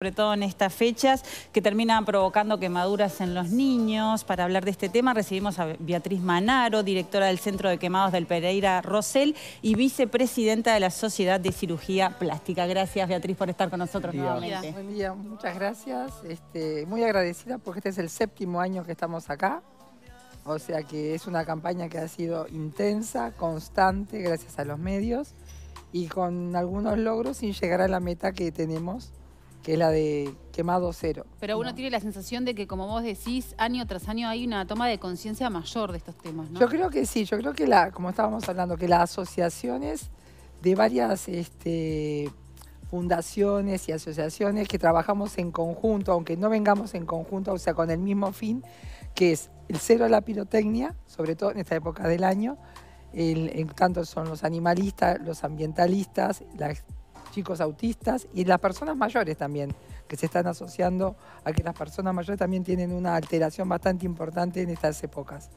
sobre todo en estas fechas, que terminan provocando quemaduras en los niños. Para hablar de este tema recibimos a Beatriz Manaro, directora del Centro de Quemados del Pereira Rosell y vicepresidenta de la Sociedad de Cirugía Plástica. Gracias Beatriz por estar con nosotros nuevamente. Buen día, muchas gracias. Este, muy agradecida porque este es el séptimo año que estamos acá. O sea que es una campaña que ha sido intensa, constante, gracias a los medios y con algunos logros sin llegar a la meta que tenemos que es la de quemado cero. Pero uno tiene la sensación de que, como vos decís, año tras año hay una toma de conciencia mayor de estos temas, ¿no? Yo creo que sí, yo creo que, la, como estábamos hablando, que las asociaciones de varias este, fundaciones y asociaciones que trabajamos en conjunto, aunque no vengamos en conjunto, o sea, con el mismo fin, que es el cero a la pirotecnia, sobre todo en esta época del año, en tanto son los animalistas, los ambientalistas, las chicos autistas y las personas mayores también, que se están asociando a que las personas mayores también tienen una alteración bastante importante en estas épocas.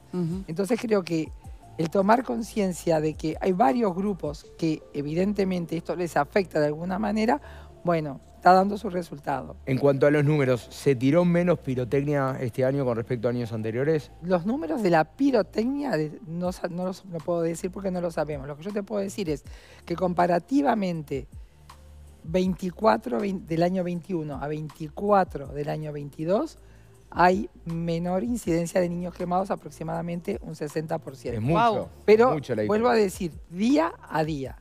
Entonces creo que el tomar conciencia de que hay varios grupos que evidentemente esto les afecta de alguna manera, bueno, está dando su resultado. En cuanto a los números, ¿se tiró menos pirotecnia este año con respecto a años anteriores? Los números de la pirotecnia no, no los puedo decir porque no lo sabemos. Lo que yo te puedo decir es que comparativamente 24 del año 21 a 24 del año 22 hay menor incidencia de niños quemados, aproximadamente un 60%. Es mucho. Pero vuelvo a decir, día a día.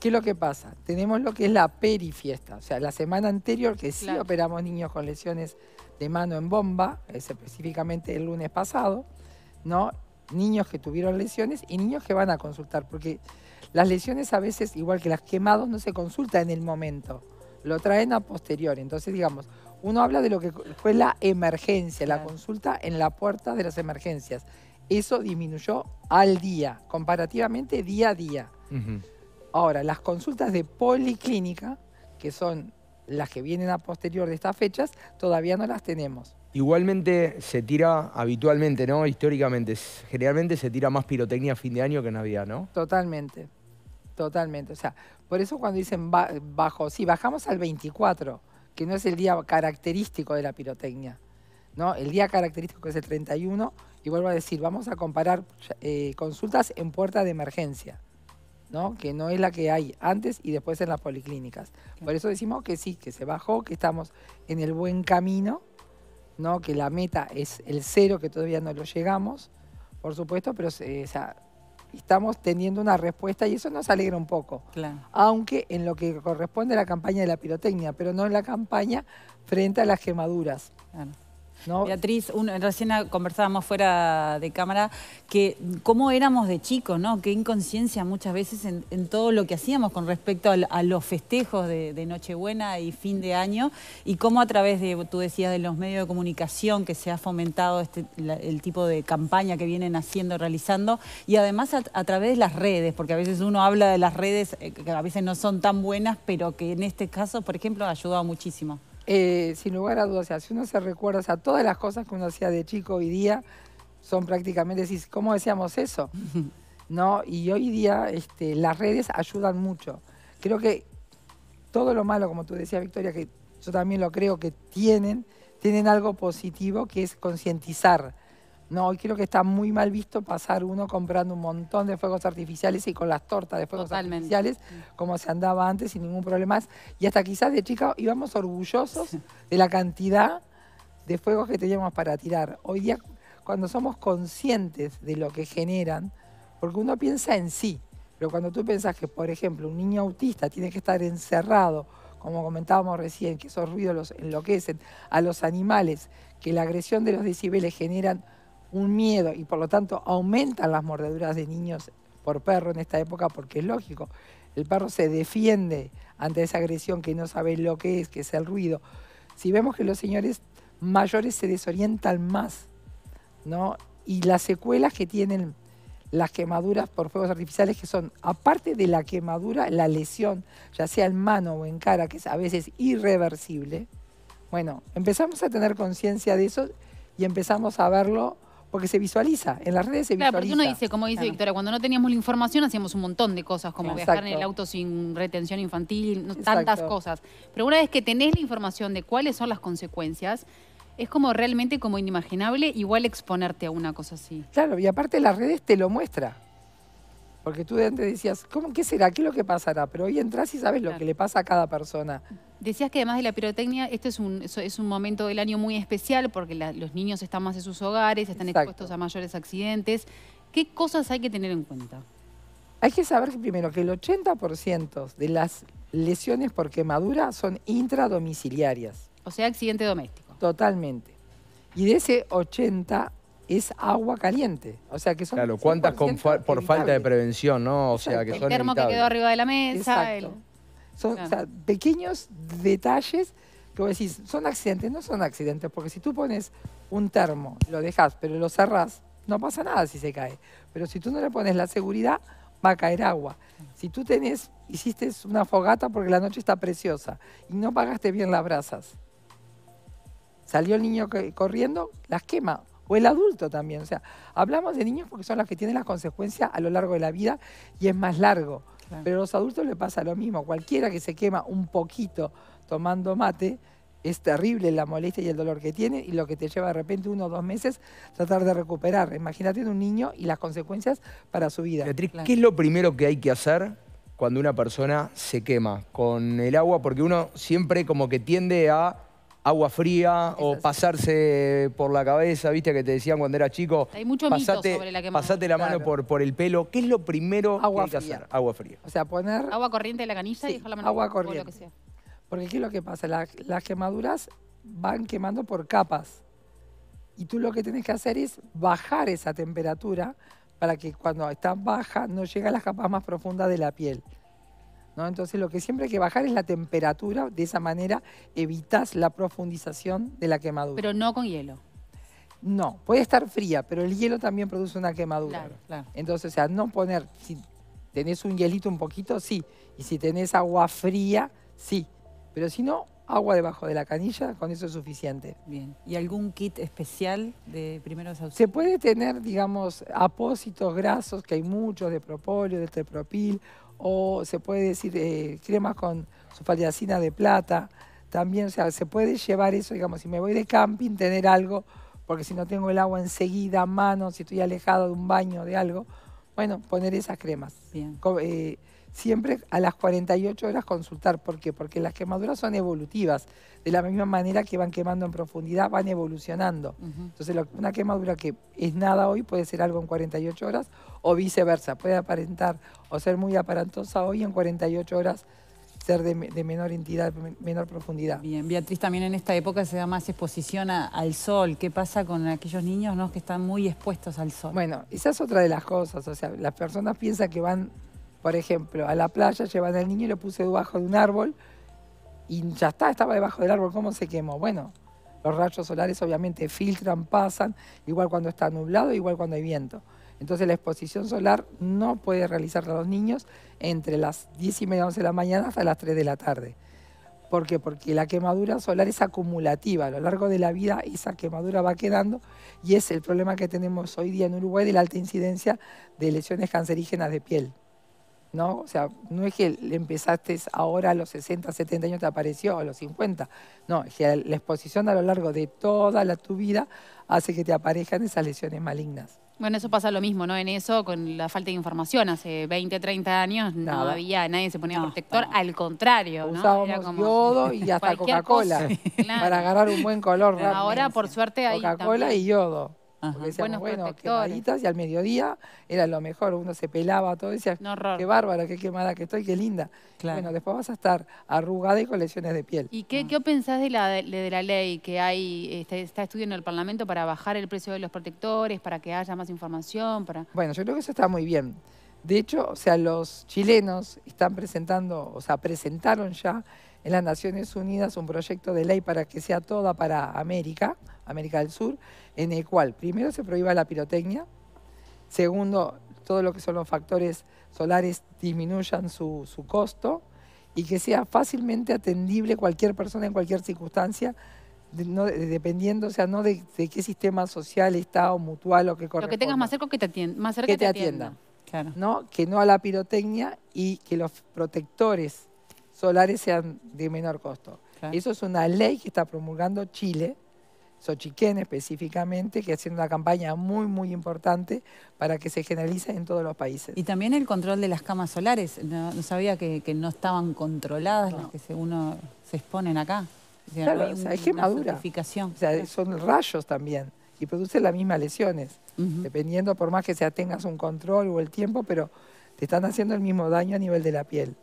¿Qué es lo que pasa? Tenemos lo que es la perifiesta, o sea, la semana anterior que sí operamos niños con lesiones de mano en bomba, específicamente el lunes pasado, ¿no? Niños que tuvieron lesiones y niños que van a consultar, porque las lesiones a veces, igual que las quemados, no se consulta en el momento, lo traen a posterior. Entonces, digamos, uno habla de lo que fue la emergencia, la consulta en la puerta de las emergencias. Eso disminuyó al día, comparativamente día a día. Ahora, las consultas de policlínica, que son las que vienen a posterior de estas fechas, todavía no las tenemos. Igualmente se tira habitualmente, ¿no? Históricamente, generalmente se tira más pirotecnia a fin de año que en Navidad, ¿no? Totalmente, totalmente. O sea, por eso cuando dicen bajo, sí, bajamos al 24, que no es el día característico de la pirotecnia, ¿no? El día característico es el 31, y vuelvo a decir, vamos a comparar eh, consultas en puerta de emergencia, ¿no? Que no es la que hay antes y después en las policlínicas. Por eso decimos que sí, que se bajó, que estamos en el buen camino ¿no? que la meta es el cero, que todavía no lo llegamos, por supuesto, pero eh, estamos teniendo una respuesta y eso nos alegra un poco. Aunque en lo que corresponde a la campaña de la pirotecnia, pero no en la campaña frente a las quemaduras. Beatriz, recién conversábamos fuera de cámara que cómo éramos de chicos, ¿no? Qué inconsciencia muchas veces en, todo lo que hacíamos con respecto a, los festejos de, Nochebuena y fin de año y cómo a través de, tú decías, de los medios de comunicación que se ha fomentado este, el tipo de campaña que vienen haciendo, realizando y además a, a, través de las redes, porque a veces uno habla de las redes eh, que a veces no son tan buenas, pero que en este caso, por ejemplo, ha ayudado muchísimo. Eh, sin lugar a dudas, si uno se recuerda, o todas las cosas que uno hacía de chico hoy día son prácticamente, ¿cómo decíamos eso? ¿No? Y hoy día este, las redes ayudan mucho. Creo que todo lo malo, como tú decías, Victoria, que yo también lo creo que tienen, tienen algo positivo que es concientizar no, hoy creo que está muy mal visto pasar uno comprando un montón de fuegos artificiales y con las tortas de fuegos artificiales, como se andaba antes sin ningún problema. Y hasta quizás de chica íbamos orgullosos de la cantidad de fuegos que teníamos para tirar. Hoy día, cuando somos conscientes de lo que generan, porque uno piensa en sí, pero cuando tú piensas que, por ejemplo, un niño autista tiene que estar encerrado como comentábamos recién, que esos ruidos los enloquecen, a los animales, que la agresión de los decibeles generan un miedo y por lo tanto aumentan las mordeduras de niños por perro en esta época porque es lógico, el perro se defiende ante esa agresión que no sabe lo que es, que es el ruido. Si vemos que los señores mayores se desorientan más, ¿no? Y las secuelas que tienen las quemaduras por fuegos artificiales que son, aparte de la quemadura, la lesión, ya sea en mano o en cara, que es a veces irreversible, bueno, empezamos a tener conciencia de eso y empezamos a verlo porque se visualiza, en las redes se visualiza. Claro, porque uno dice, como dice Victoria, cuando no teníamos la información hacíamos un montón de cosas, como viajar en el auto sin retención infantil, tantas cosas. Pero una vez que tenés la información de cuáles son las consecuencias, es como realmente como inimaginable igual exponerte a una cosa así. Claro, y aparte las redes te lo muestra. Porque tú de antes decías, ¿cómo, ¿qué será? ¿Qué es lo que pasará? Pero hoy entras y sabes lo que le pasa a cada persona. Decías que además de la pirotecnia, este es un, es un momento del año muy especial porque los niños están más en sus hogares, están expuestos a mayores accidentes. ¿Qué cosas hay que tener en cuenta? Hay que saber primero que el 80% de las lesiones por quemadura son intradomiciliarias. O sea, accidente doméstico. Totalmente. Y de ese 80, es agua caliente. O sea que son. Claro, cuántas por falta de prevención, ¿no? O sea que son. El termo que quedó arriba de la mesa. Son o sea, pequeños detalles que vos decís, son accidentes, no son accidentes, porque si tú pones un termo, lo dejas, pero lo cerrás, no pasa nada si se cae. Pero si tú no le pones la seguridad, va a caer agua. Si tú tenés, hiciste una fogata porque la noche está preciosa y no pagaste bien las brasas, salió el niño corriendo, las quema o el adulto también. O sea, hablamos de niños porque son los que tienen las consecuencias a lo largo de la vida y es más largo. Pero a los adultos le pasa lo mismo. Cualquiera que se quema un poquito tomando mate, es terrible la molestia y el dolor que tiene y lo que te lleva de repente uno o dos meses tratar de recuperar. Imagínate un niño y las consecuencias para su vida. Beatriz, ¿qué es lo primero que hay que hacer cuando una persona se quema con el agua? Porque uno siempre como que tiende a agua fría o pasarse por la cabeza, viste que te decían cuando era chico. Hay mucho pasate, sobre la quemadura. Pasate la mano por, por el pelo. ¿Qué es lo primero que hay que hacer? Agua fría. O sea, poner... Agua corriente en la canilla y dejar la mano agua por, corriente. lo que sea. Porque ¿qué es lo que pasa? las quemaduras van quemando por capas. Y tú lo que tenés que hacer es bajar esa temperatura para que cuando está baja no llegue a las capas más profundas de la piel. Entonces lo que siempre hay que bajar es la temperatura, de esa manera evitas la profundización de la quemadura. Pero no con hielo. No, puede estar fría, pero el hielo también produce una quemadura. Claro, Entonces, o sea, no poner, si tenés un hielito un poquito, sí. Y si tenés agua fría, sí. Pero si no, agua debajo de la canilla, con eso es suficiente. Bien. ¿Y algún kit especial de primeros auxilios? Se puede tener, digamos, apósitos grasos, que hay muchos, de propóleo, de tepropil, o se puede decir eh, cremas con sulfadiazina de plata. También, o sea, se puede llevar eso, digamos, si me voy de camping, tener algo, porque si no tengo el agua enseguida a mano, si estoy alejado de un baño, de algo, bueno, poner esas cremas. Bien. Eh, siempre a las 48 horas consultar. ¿Por qué? Porque las quemaduras son evolutivas. De la misma manera que van quemando en profundidad, van evolucionando. Entonces, una quemadura que es nada hoy puede ser algo en 48 horas o viceversa. Puede aparentar o ser muy aparentosa hoy en 48 horas ser de, menor entidad, menor profundidad. Bien, Beatriz, también en esta época se da más exposición al sol. ¿Qué pasa con aquellos niños ¿no? que están muy expuestos al sol? Bueno, esa es otra de las cosas. O sea, las personas piensan que van por ejemplo, a la playa llevan al niño y lo puse debajo de un árbol y ya está, estaba debajo del árbol, ¿cómo se quemó? Bueno, los rayos solares obviamente filtran, pasan, igual cuando está nublado, igual cuando hay viento. Entonces la exposición solar no puede realizarla a los niños entre las 10 y media 11 de la mañana hasta las 3 de la tarde. ¿Por qué? Porque la quemadura solar es acumulativa. A lo largo de la vida esa quemadura va quedando y es el problema que tenemos hoy día en Uruguay de la alta incidencia de lesiones cancerígenas de piel. ¿no? O sea, no es que empezaste ahora a los 60, 70 años te apareció, a los 50. No, es que la exposición a lo largo de toda la, tu vida hace que te aparezcan esas lesiones malignas. Bueno, eso pasa lo mismo, ¿no? En eso, con la falta de información, hace 20, 30 años todavía, nadie se ponía protector, al contrario, Usábamos yodo y hasta Coca-Cola, para agarrar un buen color. Ahora, por suerte, hay Coca-Cola y yodo. Porque decíamos, bueno, quemaditas y al mediodía era lo mejor, uno se pelaba todo y decía, qué bárbara, qué quemada que estoy, qué linda. Bueno, después vas a estar arrugada y con lesiones de piel. ¿Y qué, ¿qué ah. pensás de la, de, la ley que hay, este, está, estudiando el Parlamento para bajar el precio de los protectores, para que haya más información? Para... Bueno, yo creo que eso está muy bien. De hecho, o sea, los chilenos están presentando, o sea, presentaron ya en las Naciones Unidas un proyecto de ley para que sea toda para América, América del Sur, en el cual primero se prohíba la pirotecnia, segundo, todo lo que son los factores solares disminuyan su, su costo y que sea fácilmente atendible cualquier persona en cualquier circunstancia, dependiendo, o sea, no de, qué sistema social, estado, mutual o qué. Lo que tengas más cerca que te atienda. Más que, te, Claro. ¿no? Que no a la pirotecnia y que los protectores solares sean de menor costo. Y Eso es una ley que está promulgando Chile, Xochiquén específicamente, que haciendo una campaña muy, muy importante para que se generalice en todos los países. Y también el control de las camas solares. No, sabía que, no estaban controladas las que se, uno se exponen acá. O sea, claro, es quemadura. O son rayos también y producen las mismas lesiones, dependiendo por más que sea tengas un control o el tiempo, pero te están haciendo el mismo daño a nivel de la piel.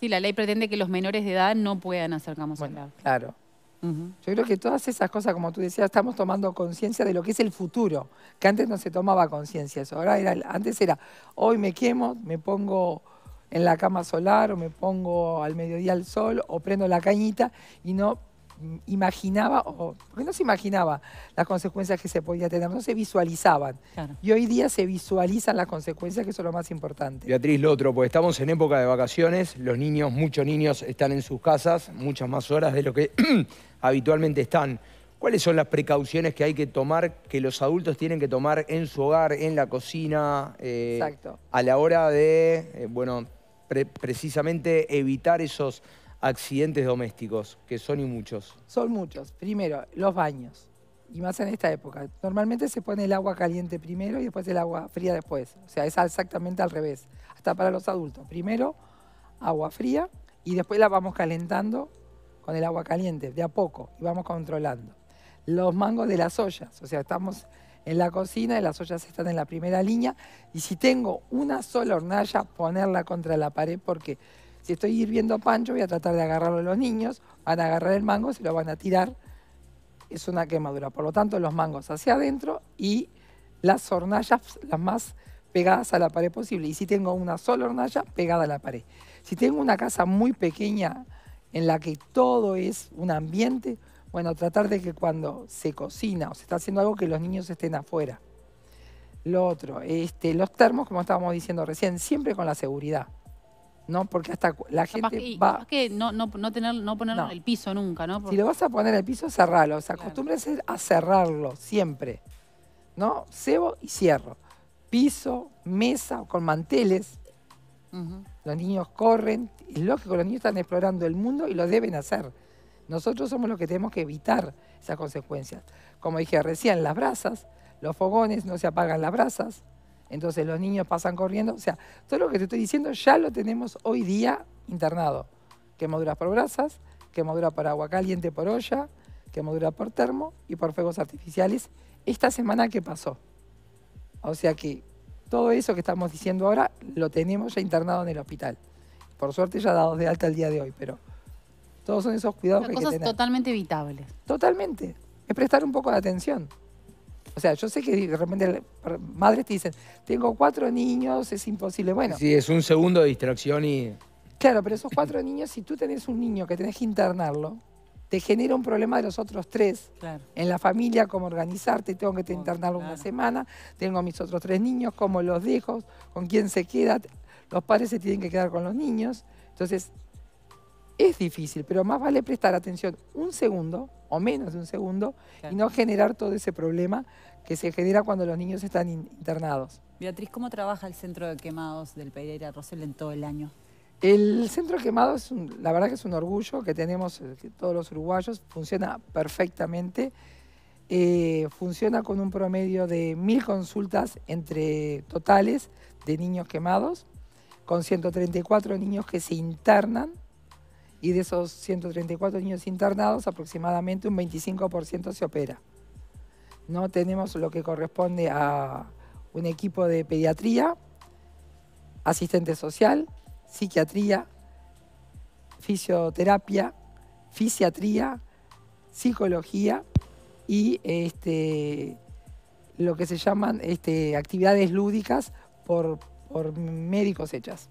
Sí, la ley pretende que los menores de edad no puedan hacer camas Claro. Yo creo que todas esas cosas, como tú decías, estamos tomando conciencia de lo que es el futuro, que antes no se tomaba conciencia eso. Ahora era, antes era, hoy me quemo, me pongo en la cama solar o me pongo al mediodía al sol o prendo la cañita y no imaginaba, o porque no se imaginaba las consecuencias que se podía tener, no se visualizaban. Y hoy día se visualizan las consecuencias, que eso es lo más importante. Beatriz lo otro, pues estamos en época de vacaciones, los niños, muchos niños están en sus casas, muchas más horas de lo que habitualmente están. ¿Cuáles son las precauciones que hay que tomar, que los adultos tienen que tomar en su hogar, en la cocina, eh, a la hora de, eh, bueno, precisamente evitar esos accidentes domésticos, que son y muchos? Son muchos. Primero, los baños. Y más en esta época. Normalmente se pone el agua caliente primero y después el agua fría después. O sea, es exactamente al revés. Hasta para los adultos. Primero, agua fría y después la vamos calentando con el agua caliente, de a poco, y vamos controlando. Los mangos de las ollas, o sea, estamos en la cocina y las ollas están en la primera línea, y si tengo una sola hornalla, ponerla contra la pared porque si estoy hirviendo pancho, voy a tratar de agarrarlo a los niños, van a agarrar el mango, se lo van a tirar. Es una quemadura. Por lo tanto, los mangos hacia adentro y las hornallas las más pegadas a la pared posible. Y si tengo una sola hornalla, pegada a la pared. Si tengo una casa muy pequeña en la que todo es un ambiente, bueno, tratar de que cuando se cocina o se está haciendo algo que los niños estén afuera. Lo otro, este, los termos, como estábamos diciendo recién, siempre con la seguridad. No, porque hasta la gente va... no, no, no, tener, no ponerlo el piso nunca, ¿no? Si lo vas a poner en el piso, cerralo. O sea, a cerrarlo siempre. ¿No? Cebo y cierro. Piso, mesa, con manteles. Los niños corren. Es lógico, los niños están explorando el mundo y lo deben hacer. Nosotros somos los que tenemos que evitar esas consecuencias. Como dije recién, las brasas, los fogones, no se apagan las brasas. Entonces los niños pasan corriendo. O sea, todo lo que te estoy diciendo ya lo tenemos hoy día internado. Quemaduras por brasas, quemadura por agua caliente por olla, quemadura por termo y por fuegos artificiales. Esta semana que pasó. O sea que todo eso que estamos diciendo ahora lo tenemos ya internado en el hospital. Por suerte ya dados de alta el día de hoy, pero todos son esos cuidados que hay cosas totalmente evitables. Totalmente. Es prestar un poco de atención. O sea, yo sé que de repente madres te dicen, tengo cuatro niños, es imposible. Bueno. Sí, es un segundo de distracción y. Claro, pero esos cuatro niños, si tú tenés un niño que tenés que internarlo, te genera un problema de los otros tres. En la familia, cómo organizarte, tengo que internarlo una semana, tengo mis otros tres niños, cómo los dejo, con quién se queda. Los padres se tienen que quedar con los niños. Entonces, es difícil, pero más vale prestar atención un segundo o menos de un segundo y no generar todo ese problema que se genera cuando los niños están internados. Beatriz, ¿cómo trabaja el centro de quemados del Pereira Rosel en todo el año? El centro de quemados, la verdad que es un orgullo que tenemos eh, todos los uruguayos, funciona perfectamente. Eh, funciona con un promedio de mil consultas entre totales de niños quemados, con 134 niños que se internan y de esos 134 niños internados, aproximadamente un 25% se opera. No tenemos lo que corresponde a un equipo de pediatría, asistente social, psiquiatría, fisioterapia, fisiatría, psicología y este, lo que se llaman este, actividades lúdicas por médicos hechas.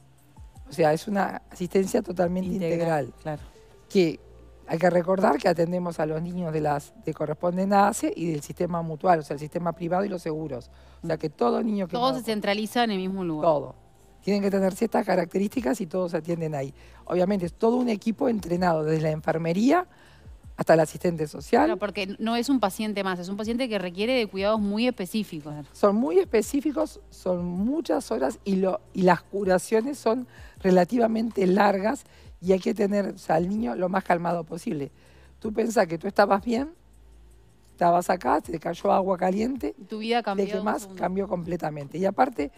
O sea, es una asistencia totalmente integral. claro. Que hay que recordar que atendemos a los niños de las de corresponden a ACE y del sistema mutual, o sea, el sistema privado y los seguros. O sea, que todo niño que... Todo se centraliza en el mismo lugar. Todo. Tienen que tener ciertas características y todos se atienden ahí. Obviamente es todo un equipo entrenado desde la enfermería hasta el asistente social. porque no es un paciente más, es un paciente que requiere de cuidados muy específicos. Son muy específicos, son muchas horas y, lo, y las curaciones son relativamente largas y hay que tener al niño lo más calmado posible. Tú pensás que tú estabas bien, estabas acá, te cayó agua caliente. Tu vida cambió. De más cambió completamente. Y aparte,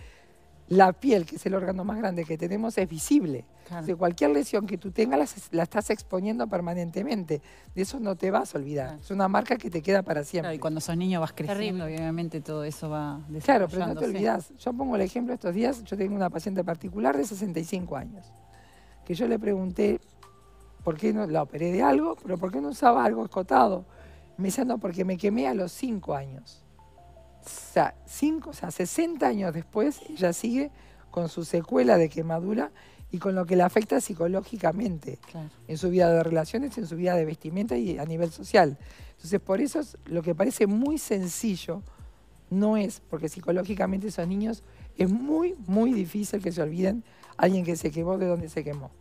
la piel, que es el órgano más grande que tenemos, es visible. De cualquier lesión que tú tengas la, estás exponiendo permanentemente. De eso no te vas a olvidar. Es una marca que te queda para siempre. y cuando sos niño vas creciendo obviamente todo eso va Claro, pero no te olvidas. Yo pongo el ejemplo estos días. Yo tengo una paciente particular de 65 años que yo le pregunté por qué no la operé de algo, pero por qué no usaba algo escotado. Me decía, no, porque me quemé a los 5 años sea, cinco, o sea, 60 años después, ella sigue con su secuela de quemadura y con lo que le afecta psicológicamente en su vida de relaciones, en su vida de vestimenta y a nivel social. Entonces, por eso lo que parece muy sencillo no es, porque psicológicamente esos niños es muy, muy difícil que se olviden alguien que se quemó de dónde se quemó.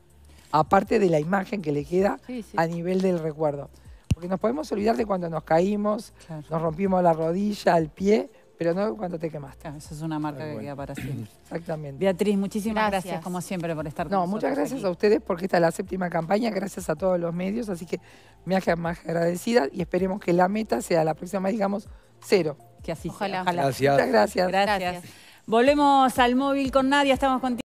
Aparte de la imagen que le queda a nivel del recuerdo. Porque nos podemos olvidar de cuando nos caímos, nos rompimos la rodilla, el pie, pero no cuando te quemaste. Esa es una marca que queda para siempre. Exactamente. Beatriz, muchísimas gracias. como siempre por estar con no, nosotros. No, muchas gracias a ustedes porque esta es la séptima campaña, gracias a todos los medios, así que me hagan más agradecida y esperemos que la meta sea la próxima, digamos, cero. Que así Ojalá. Ojalá. Muchas gracias. gracias. Gracias. Volvemos al móvil con Nadia, estamos contigo.